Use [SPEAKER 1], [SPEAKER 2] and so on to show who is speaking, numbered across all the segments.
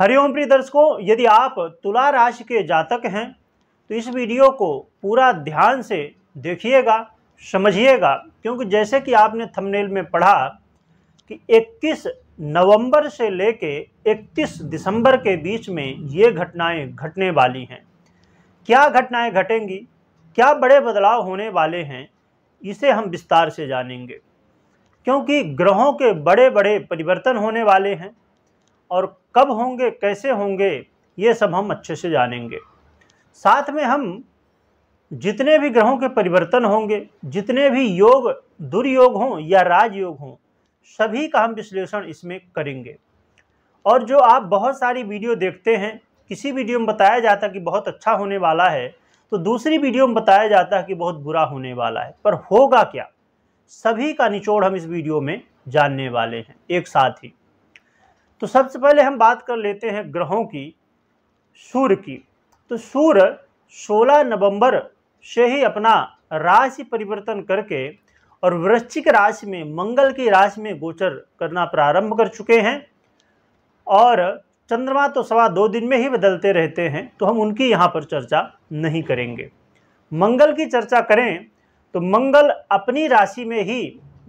[SPEAKER 1] हरिओम प्रिय दर्शकों यदि आप तुला राशि के जातक हैं तो इस वीडियो को पूरा ध्यान से देखिएगा समझिएगा क्योंकि जैसे कि आपने थंबनेल में पढ़ा कि 21 नवंबर से लेके 31 दिसंबर के बीच में ये घटनाएं घटने वाली हैं क्या घटनाएं घटेंगी क्या बड़े बदलाव होने वाले हैं इसे हम विस्तार से जानेंगे क्योंकि ग्रहों के बड़े बड़े परिवर्तन होने वाले हैं और कब होंगे कैसे होंगे ये सब हम अच्छे से जानेंगे साथ में हम जितने भी ग्रहों के परिवर्तन होंगे जितने भी योग दुर्योग हों या राजयोग हों सभी का हम विश्लेषण इसमें करेंगे और जो आप बहुत सारी वीडियो देखते हैं किसी वीडियो में बताया जाता कि बहुत अच्छा होने वाला है तो दूसरी वीडियो में बताया जाता है कि बहुत बुरा होने वाला है पर होगा क्या सभी का निचोड़ हम इस वीडियो में जानने वाले हैं एक साथ ही तो सबसे पहले हम बात कर लेते हैं ग्रहों की सूर्य की तो सूर्य 16 नवंबर से ही अपना राशि परिवर्तन करके और वृश्चिक राशि में मंगल की राशि में गोचर करना प्रारंभ कर चुके हैं और चंद्रमा तो सवा दो दिन में ही बदलते रहते हैं तो हम उनकी यहाँ पर चर्चा नहीं करेंगे मंगल की चर्चा करें तो मंगल अपनी राशि में ही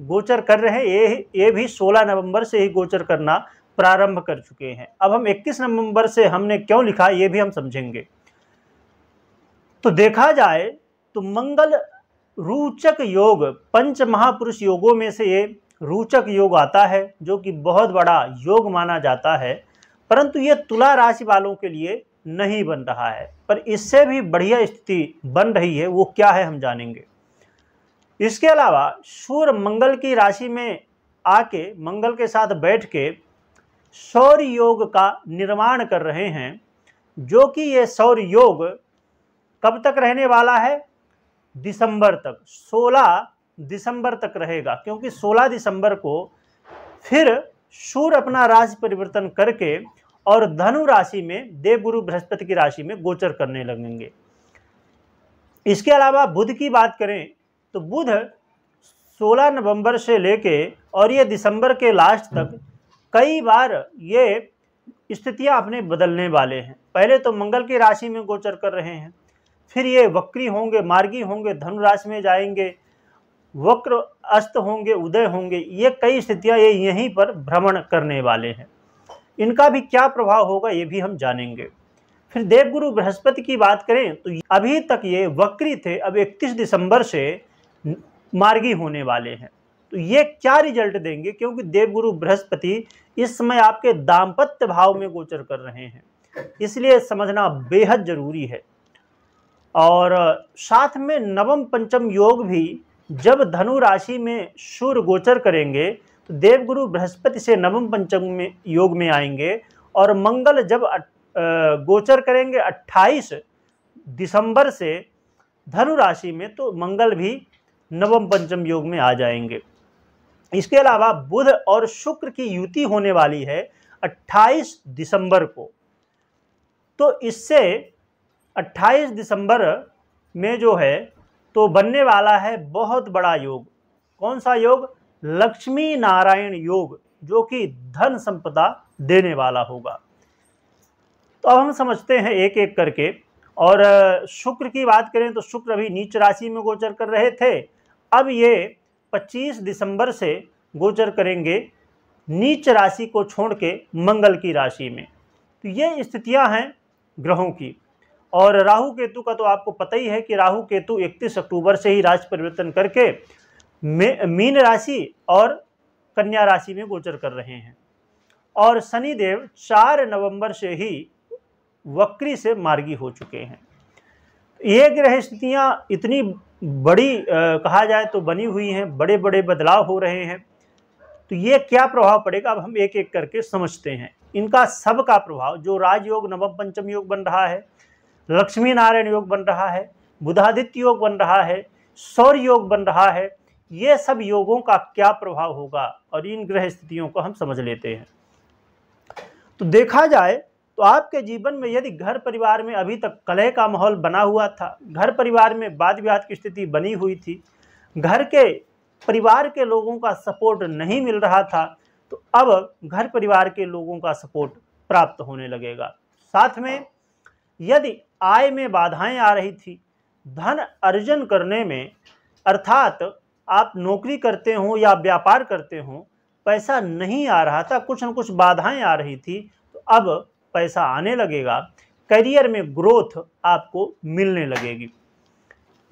[SPEAKER 1] गोचर कर रहे हैं ये ये भी 16 नवंबर से ही गोचर करना प्रारंभ कर चुके हैं अब हम 21 नवंबर से हमने क्यों लिखा ये भी हम समझेंगे तो देखा जाए तो मंगल रूचक योग पंच महापुरुष योगों में से ये रूचक योग आता है जो कि बहुत बड़ा योग माना जाता है परंतु ये तुला राशि वालों के लिए नहीं बन रहा है पर इससे भी बढ़िया स्थिति बन रही है वो क्या है हम जानेंगे इसके अलावा सूर्य मंगल की राशि में आके मंगल के साथ बैठ के सौर योग का निर्माण कर रहे हैं जो कि ये सौर योग कब तक रहने वाला है दिसंबर तक 16 दिसंबर तक रहेगा क्योंकि 16 दिसंबर को फिर सूर्य अपना राशि परिवर्तन करके और धनु राशि में देवगुरु बृहस्पति की राशि में गोचर करने लगेंगे इसके अलावा बुध की बात करें तो बुध 16 नवंबर से लेके और ये दिसंबर के लास्ट तक कई बार ये स्थितियाँ अपने बदलने वाले हैं पहले तो मंगल की राशि में गोचर कर रहे हैं फिर ये वक्री होंगे मार्गी होंगे धनु राशि में जाएंगे वक्र अस्त होंगे उदय होंगे ये कई स्थितियाँ ये यहीं पर भ्रमण करने वाले हैं इनका भी क्या प्रभाव होगा ये भी हम जानेंगे फिर देवगुरु बृहस्पति की बात करें तो अभी तक ये वक्री थे अब 31 दिसंबर से मार्गी होने वाले हैं तो ये क्या रिजल्ट देंगे क्योंकि देवगुरु बृहस्पति इस समय आपके दाम्पत्य भाव में गोचर कर रहे हैं इसलिए समझना बेहद ज़रूरी है और साथ में नवम पंचम योग भी जब धनु राशि में सूर्य गोचर करेंगे तो देवगुरु बृहस्पति से नवम पंचम में योग में आएंगे और मंगल जब गोचर करेंगे 28 दिसंबर से धनु राशि में तो मंगल भी नवम पंचम योग में आ जाएंगे इसके अलावा बुध और शुक्र की युति होने वाली है 28 दिसंबर को तो इससे 28 दिसंबर में जो है तो बनने वाला है बहुत बड़ा योग कौन सा योग लक्ष्मी नारायण योग जो कि धन संपदा देने वाला होगा तो अब हम समझते हैं एक एक करके और शुक्र की बात करें तो शुक्र अभी नीच राशि में गोचर कर रहे थे अब ये 25 दिसंबर से गोचर करेंगे नीच राशि को छोड़ के मंगल की राशि में तो ये स्थितियां हैं ग्रहों की और राहु केतु का तो आपको पता ही है कि राहु केतु 31 अक्टूबर से ही राशि परिवर्तन करके मीन राशि और कन्या राशि में गोचर कर रहे हैं और शनिदेव 4 नवंबर से ही वक्री से मार्गी हो चुके हैं ये ग्रह स्थितियाँ इतनी बड़ी आ, कहा जाए तो बनी हुई हैं बड़े बड़े बदलाव हो रहे हैं तो ये क्या प्रभाव पड़ेगा अब हम एक एक करके समझते हैं इनका सब का प्रभाव जो राजयोग नवम पंचम योग बन रहा है लक्ष्मी नारायण योग बन रहा है बुधादित्य योग बन रहा है सौर योग बन रहा है ये सब योगों का क्या प्रभाव होगा और इन ग्रह स्थितियों को हम समझ लेते हैं तो देखा जाए तो आपके जीवन में यदि घर परिवार में अभी तक कलह का माहौल बना हुआ था घर परिवार में वाद विवाद की स्थिति बनी हुई थी घर के परिवार के लोगों का सपोर्ट नहीं मिल रहा था तो अब घर परिवार के लोगों का सपोर्ट प्राप्त होने लगेगा साथ में यदि आय में बाधाएं आ रही थी धन अर्जन करने में अर्थात आप नौकरी करते हो या व्यापार करते हो पैसा नहीं आ रहा था कुछ न कुछ बाधाएं आ रही थी तो अब पैसा आने लगेगा करियर में ग्रोथ आपको मिलने लगेगी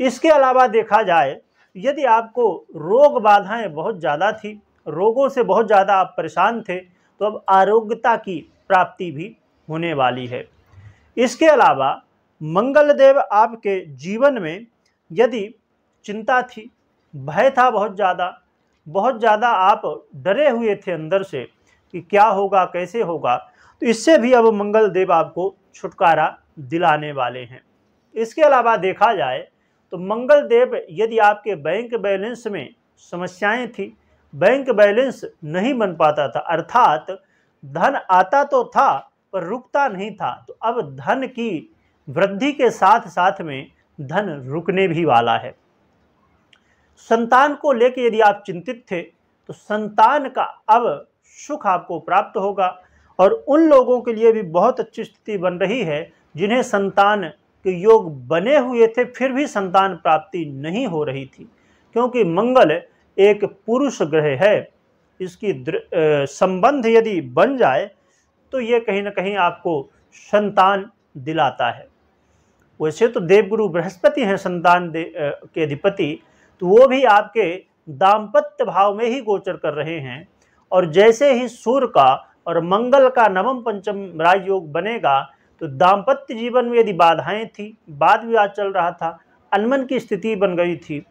[SPEAKER 1] इसके अलावा देखा जाए यदि आपको रोग बाधाएं बहुत ज़्यादा थी रोगों से बहुत ज़्यादा आप परेशान थे तो अब आरोग्यता की प्राप्ति भी होने वाली है इसके अलावा मंगलदेव आपके जीवन में यदि चिंता थी भय था बहुत ज़्यादा बहुत ज़्यादा आप डरे हुए थे अंदर से कि क्या होगा कैसे होगा तो इससे भी अब मंगल देव आपको छुटकारा दिलाने वाले हैं इसके अलावा देखा जाए तो मंगल देव यदि आपके बैंक बैलेंस में समस्याएं थी बैंक बैलेंस नहीं बन पाता था अर्थात धन आता तो था पर रुकता नहीं था तो अब धन की वृद्धि के साथ साथ में धन रुकने भी वाला है संतान को लेकर यदि आप चिंतित थे तो संतान का अब सुख आपको प्राप्त होगा और उन लोगों के लिए भी बहुत अच्छी स्थिति बन रही है जिन्हें संतान के योग बने हुए थे फिर भी संतान प्राप्ति नहीं हो रही थी क्योंकि मंगल एक पुरुष ग्रह है इसकी संबंध यदि बन जाए तो ये कहीं ना कहीं आपको संतान दिलाता है वैसे तो देवगुरु बृहस्पति हैं संतान दे, आ, के अधिपति तो वो भी आपके दाम्पत्य भाव में ही गोचर कर रहे हैं और जैसे ही सूर्य का और मंगल का नवम पंचम राजयोग बनेगा तो दाम्पत्य जीवन में यदि बाधाएं थी वाद विवाद चल रहा था अनमन की स्थिति बन गई थी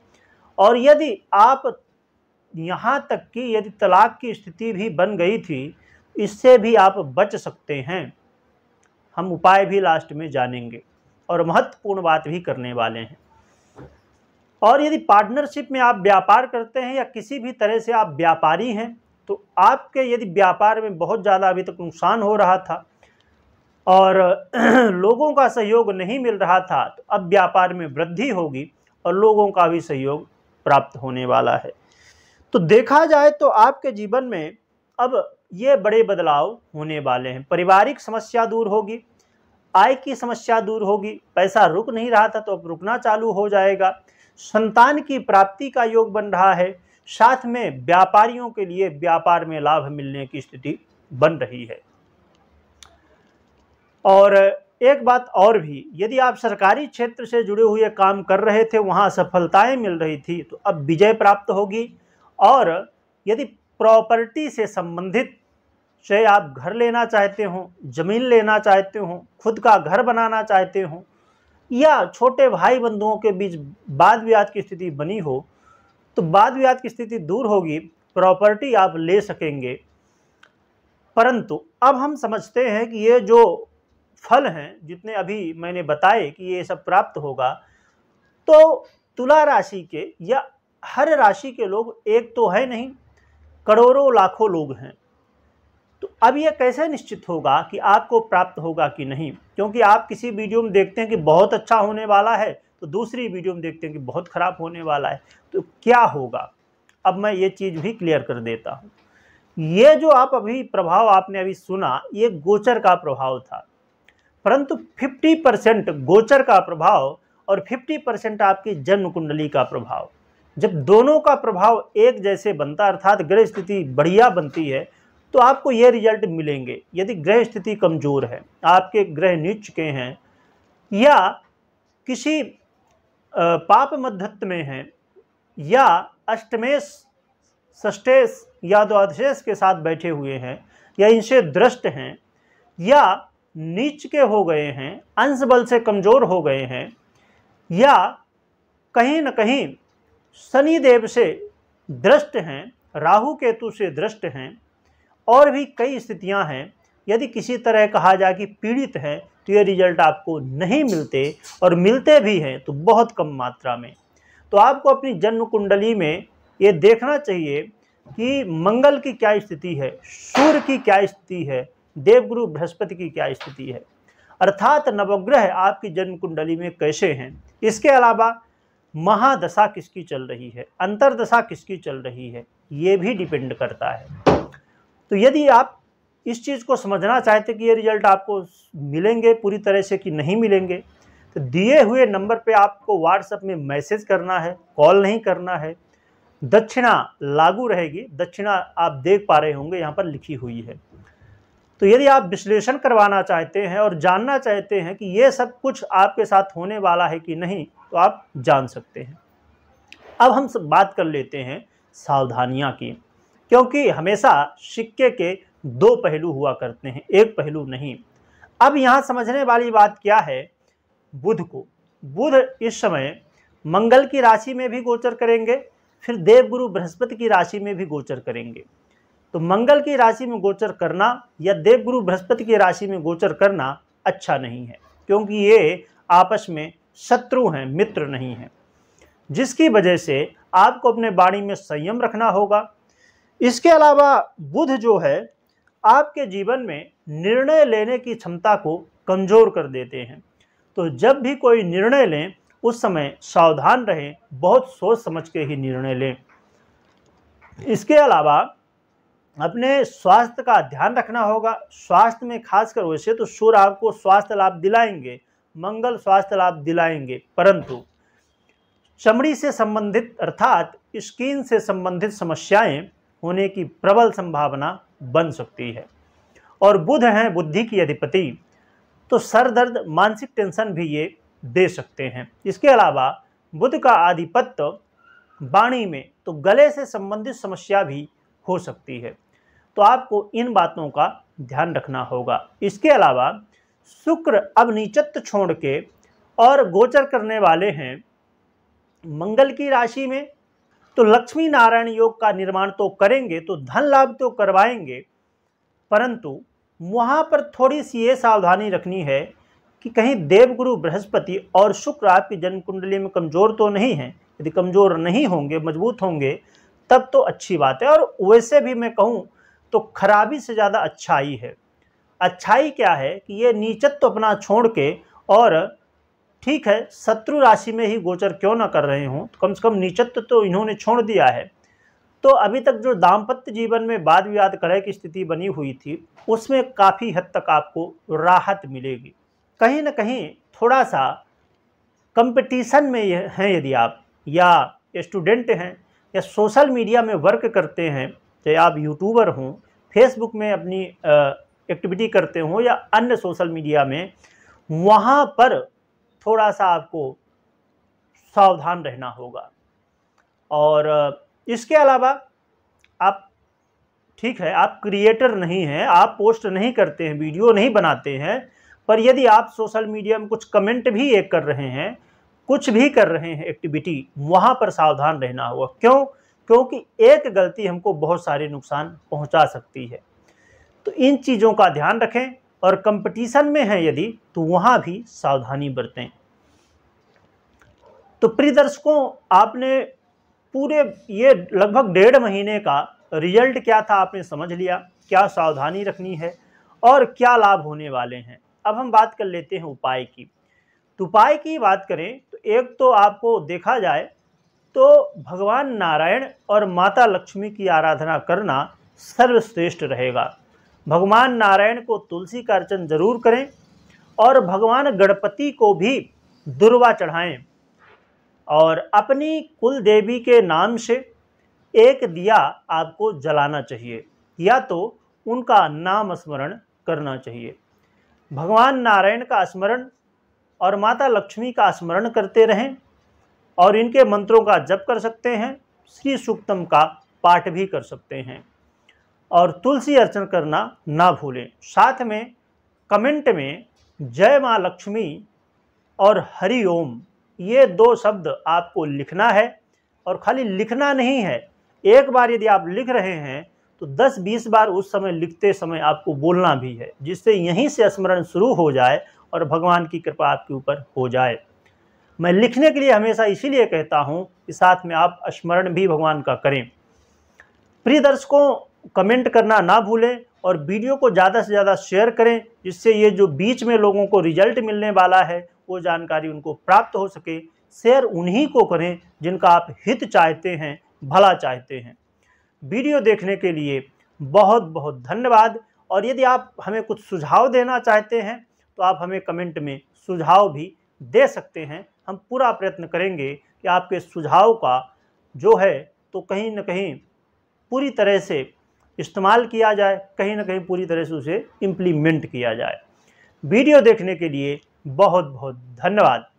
[SPEAKER 1] और यदि आप यहाँ तक कि यदि तलाक की स्थिति भी बन गई थी इससे भी आप बच सकते हैं हम उपाय भी लास्ट में जानेंगे और महत्वपूर्ण बात भी करने वाले हैं और यदि पार्टनरशिप में आप व्यापार करते हैं या किसी भी तरह से आप व्यापारी हैं तो आपके यदि व्यापार में बहुत ज़्यादा अभी तक नुकसान हो रहा था और लोगों का सहयोग नहीं मिल रहा था तो अब व्यापार में वृद्धि होगी और लोगों का भी सहयोग प्राप्त होने वाला है तो देखा जाए तो आपके जीवन में अब ये बड़े बदलाव होने वाले हैं पारिवारिक समस्या दूर होगी आय की समस्या दूर होगी पैसा रुक नहीं रहा था तो अब रुकना चालू हो जाएगा संतान की प्राप्ति का योग बन रहा है साथ में व्यापारियों के लिए व्यापार में लाभ मिलने की स्थिति बन रही है और एक बात और भी यदि आप सरकारी क्षेत्र से जुड़े हुए काम कर रहे थे वहाँ सफलताएं मिल रही थी तो अब विजय प्राप्त होगी और यदि प्रॉपर्टी से संबंधित चाहे आप घर लेना चाहते हो ज़मीन लेना चाहते हो खुद का घर बनाना चाहते हो या छोटे भाई बंधुओं के बीच बाद विवाद की स्थिति बनी हो तो बाद विवाद की स्थिति दूर होगी प्रॉपर्टी आप ले सकेंगे परंतु अब हम समझते हैं कि ये जो फल हैं जितने अभी मैंने बताए कि ये सब प्राप्त होगा तो तुला राशि के या हर राशि के लोग एक तो है नहीं करोड़ों लाखों लोग हैं तो अब ये कैसे निश्चित होगा कि आपको प्राप्त होगा कि नहीं क्योंकि आप किसी वीडियो में देखते हैं कि बहुत अच्छा होने वाला है तो दूसरी वीडियो में देखते हैं कि बहुत ख़राब होने वाला है तो क्या होगा अब मैं ये चीज़ भी क्लियर कर देता हूँ ये जो आप अभी प्रभाव आपने अभी सुना ये गोचर का प्रभाव था परंतु 50 परसेंट गोचर का प्रभाव और 50 परसेंट आपकी जन्म कुंडली का प्रभाव जब दोनों का प्रभाव एक जैसे बनता अर्थात ग्रह स्थिति बढ़िया बनती है तो आपको ये रिजल्ट मिलेंगे यदि ग्रह स्थिति कमज़ोर है आपके ग्रह नीच के हैं या किसी पाप मध्यत्व में हैं या अष्टमेश षष्टेश या द्वादशेश के साथ बैठे हुए हैं या इनसे दृष्ट हैं या नीच के हो गए हैं अंश बल से कमज़ोर हो गए हैं या कहीं न कहीं शनि देव से दृष्ट हैं राहु केतु से दृष्ट हैं और भी कई स्थितियां हैं यदि किसी तरह कहा जाए कि पीड़ित हैं ये रिजल्ट आपको नहीं मिलते और मिलते भी हैं तो बहुत कम मात्रा में तो आपको अपनी जन्म कुंडली में ये देखना चाहिए कि मंगल की क्या स्थिति है सूर्य की क्या स्थिति है देवगुरु बृहस्पति की क्या स्थिति है अर्थात नवग्रह आपकी जन्म कुंडली में कैसे हैं इसके अलावा महादशा किसकी चल रही है अंतरदशा किसकी चल रही है ये भी डिपेंड करता है तो यदि आप इस चीज़ को समझना चाहते कि ये रिजल्ट आपको मिलेंगे पूरी तरह से कि नहीं मिलेंगे तो दिए हुए नंबर पे आपको व्हाट्सएप में मैसेज करना है कॉल नहीं करना है दक्षिणा लागू रहेगी दक्षिणा आप देख पा रहे होंगे यहाँ पर लिखी हुई है तो यदि आप विश्लेषण करवाना चाहते हैं और जानना चाहते हैं कि ये सब कुछ आपके साथ होने वाला है कि नहीं तो आप जान सकते हैं अब हम सब बात कर लेते हैं सावधानियाँ की क्योंकि हमेशा सिक्के के दो पहलू हुआ करते हैं एक पहलू नहीं अब यहाँ समझने वाली बात क्या है बुध को बुध इस समय मंगल की राशि में भी गोचर करेंगे फिर देवगुरु बृहस्पति की राशि में भी गोचर करेंगे तो मंगल की राशि में गोचर करना या देवगुरु बृहस्पति की राशि में गोचर करना अच्छा नहीं है क्योंकि ये आपस में शत्रु हैं मित्र नहीं हैं जिसकी वजह से आपको अपने बाणी में संयम रखना होगा इसके अलावा बुध जो है आपके जीवन में निर्णय लेने की क्षमता को कमज़ोर कर देते हैं तो जब भी कोई निर्णय लें उस समय सावधान रहें बहुत सोच समझ के ही निर्णय लें इसके अलावा अपने स्वास्थ्य का ध्यान रखना होगा स्वास्थ्य में खासकर वैसे तो सूर्य आपको स्वास्थ्य लाभ दिलाएंगे मंगल स्वास्थ्य लाभ दिलाएंगे परंतु चमड़ी से संबंधित अर्थात स्किन से संबंधित समस्याएं होने की प्रबल संभावना बन सकती है और बुध हैं बुद्धि की अधिपति तो सर दर्द मानसिक टेंशन भी ये दे सकते हैं इसके अलावा बुध का आधिपत्य वाणी में तो गले से संबंधित समस्या भी हो सकती है तो आपको इन बातों का ध्यान रखना होगा इसके अलावा शुक्र अब नीचत्व छोड़ के और गोचर करने वाले हैं मंगल की राशि में तो लक्ष्मी नारायण योग का निर्माण तो करेंगे तो धन लाभ तो करवाएंगे परंतु वहाँ पर थोड़ी सी ये सावधानी रखनी है कि कहीं देवगुरु बृहस्पति और शुक्र आपकी जन्म कुंडली में कमज़ोर तो नहीं है यदि कमज़ोर नहीं होंगे मजबूत होंगे तब तो अच्छी बात है और वैसे भी मैं कहूँ तो खराबी से ज़्यादा अच्छाई है अच्छाई क्या है कि ये नीचत्व तो अपना छोड़ के और ठीक है शत्रु राशि में ही गोचर क्यों ना कर रहे हों तो कम से कम नीचत्व तो इन्होंने छोड़ दिया है तो अभी तक जो दाम्पत्य जीवन में वाद विवाद कड़े की स्थिति बनी हुई थी उसमें काफ़ी हद तक आपको राहत मिलेगी कहीं ना कहीं थोड़ा सा कंपटीशन में हैं यदि आप या स्टूडेंट हैं या सोशल मीडिया में वर्क करते हैं चाहे आप यूट्यूबर हों फेसबुक में अपनी एक्टिविटी करते हों या अन्य सोशल मीडिया में वहाँ पर थोड़ा सा आपको सावधान रहना होगा और इसके अलावा आप ठीक है आप क्रिएटर नहीं हैं आप पोस्ट नहीं करते हैं वीडियो नहीं बनाते हैं पर यदि आप सोशल मीडिया में कुछ कमेंट भी एक कर रहे हैं कुछ भी कर रहे हैं एक्टिविटी वहाँ पर सावधान रहना होगा क्यों क्योंकि एक गलती हमको बहुत सारे नुकसान पहुँचा सकती है तो इन चीज़ों का ध्यान रखें और कंपटीशन में हैं यदि तो वहाँ भी सावधानी बरतें तो प्रिय दर्शकों आपने पूरे ये लगभग डेढ़ महीने का रिजल्ट क्या था आपने समझ लिया क्या सावधानी रखनी है और क्या लाभ होने वाले हैं अब हम बात कर लेते हैं उपाय की तो उपाय की बात करें तो एक तो आपको देखा जाए तो भगवान नारायण और माता लक्ष्मी की आराधना करना सर्वश्रेष्ठ रहेगा भगवान नारायण को तुलसी का अर्चन जरूर करें और भगवान गणपति को भी दुर्वा चढ़ाएं और अपनी कुल देवी के नाम से एक दिया आपको जलाना चाहिए या तो उनका नाम स्मरण करना चाहिए भगवान नारायण का स्मरण और माता लक्ष्मी का स्मरण करते रहें और इनके मंत्रों का जप कर सकते हैं श्री सूक्तम का पाठ भी कर सकते हैं और तुलसी अर्चन करना ना भूलें साथ में कमेंट में जय माँ लक्ष्मी और हरि ओम ये दो शब्द आपको लिखना है और खाली लिखना नहीं है एक बार यदि आप लिख रहे हैं तो 10-20 बार उस समय लिखते समय आपको बोलना भी है जिससे यहीं से स्मरण शुरू हो जाए और भगवान की कृपा आपके ऊपर हो जाए मैं लिखने के लिए हमेशा इसीलिए कहता हूँ कि साथ में आप स्मरण भी भगवान का करें प्रिय दर्शकों कमेंट करना ना भूलें और वीडियो को ज़्यादा से ज़्यादा शेयर करें जिससे ये जो बीच में लोगों को रिजल्ट मिलने वाला है वो जानकारी उनको प्राप्त हो सके शेयर उन्हीं को करें जिनका आप हित चाहते हैं भला चाहते हैं वीडियो देखने के लिए बहुत बहुत धन्यवाद और यदि आप हमें कुछ सुझाव देना चाहते हैं तो आप हमें कमेंट में सुझाव भी दे सकते हैं हम पूरा प्रयत्न करेंगे कि आपके सुझाव का जो है तो कहीं ना कहीं पूरी तरह से इस्तेमाल किया जाए कहीं ना कहीं पूरी तरह से उसे इम्प्लीमेंट किया जाए वीडियो देखने के लिए बहुत बहुत धन्यवाद